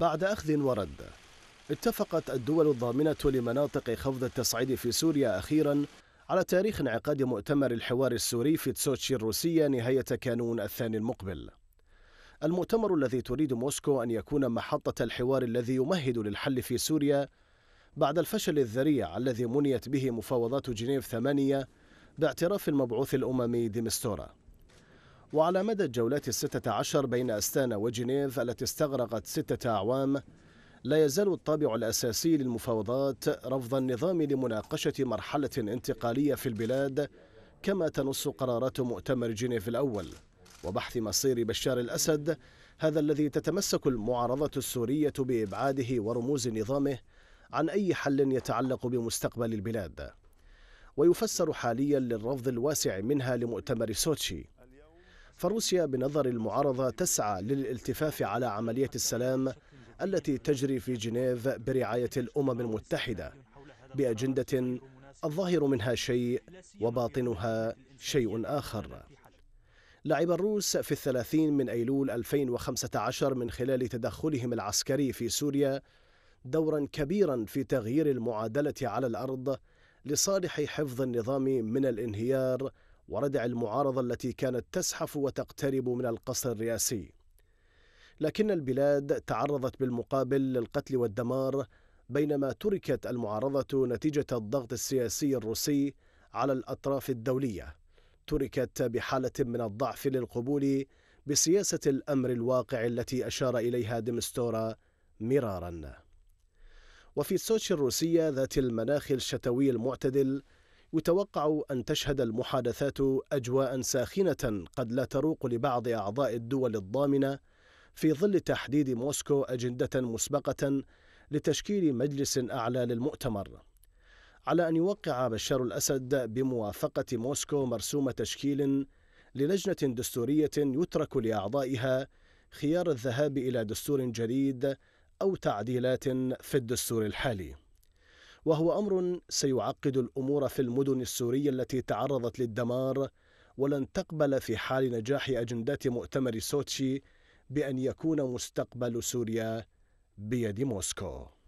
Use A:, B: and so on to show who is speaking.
A: بعد أخذ ورد اتفقت الدول الضامنة لمناطق خفض التصعيد في سوريا أخيرا على تاريخ انعقاد مؤتمر الحوار السوري في تسوتشي الروسية نهاية كانون الثاني المقبل المؤتمر الذي تريد موسكو أن يكون محطة الحوار الذي يمهد للحل في سوريا بعد الفشل الذريع الذي منيت به مفاوضات جنيف ثمانية باعتراف المبعوث الأممي ديمستورا وعلى مدى الجولات الستة عشر بين أستانا وجنيف التي استغرقت ستة أعوام لا يزال الطابع الأساسي للمفاوضات رفض النظام لمناقشة مرحلة انتقالية في البلاد كما تنص قرارات مؤتمر جنيف الأول وبحث مصير بشار الأسد هذا الذي تتمسك المعارضة السورية بإبعاده ورموز نظامه عن أي حل يتعلق بمستقبل البلاد ويفسر حاليا للرفض الواسع منها لمؤتمر سوتشي فروسيا بنظر المعارضة تسعى للالتفاف على عملية السلام التي تجري في جنيف برعاية الأمم المتحدة بأجندة الظاهر منها شيء وباطنها شيء آخر لعب الروس في الثلاثين من أيلول 2015 من خلال تدخلهم العسكري في سوريا دورا كبيرا في تغيير المعادلة على الأرض لصالح حفظ النظام من الانهيار وردع المعارضة التي كانت تزحف وتقترب من القصر الرئاسي لكن البلاد تعرضت بالمقابل للقتل والدمار بينما تركت المعارضة نتيجة الضغط السياسي الروسي على الأطراف الدولية تركت بحالة من الضعف للقبول بسياسة الأمر الواقع التي أشار إليها ديمستورا مرارا وفي سوتشي الروسية ذات المناخ الشتوي المعتدل يتوقع أن تشهد المحادثات أجواء ساخنة قد لا تروق لبعض أعضاء الدول الضامنة في ظل تحديد موسكو أجندة مسبقة لتشكيل مجلس أعلى للمؤتمر. على أن يوقع بشار الأسد بموافقة موسكو مرسوم تشكيل للجنة دستورية يترك لأعضائها خيار الذهاب إلى دستور جديد أو تعديلات في الدستور الحالي. وهو امر سيعقد الامور في المدن السوريه التي تعرضت للدمار ولن تقبل في حال نجاح اجندات مؤتمر سوتشي بان يكون مستقبل سوريا بيد موسكو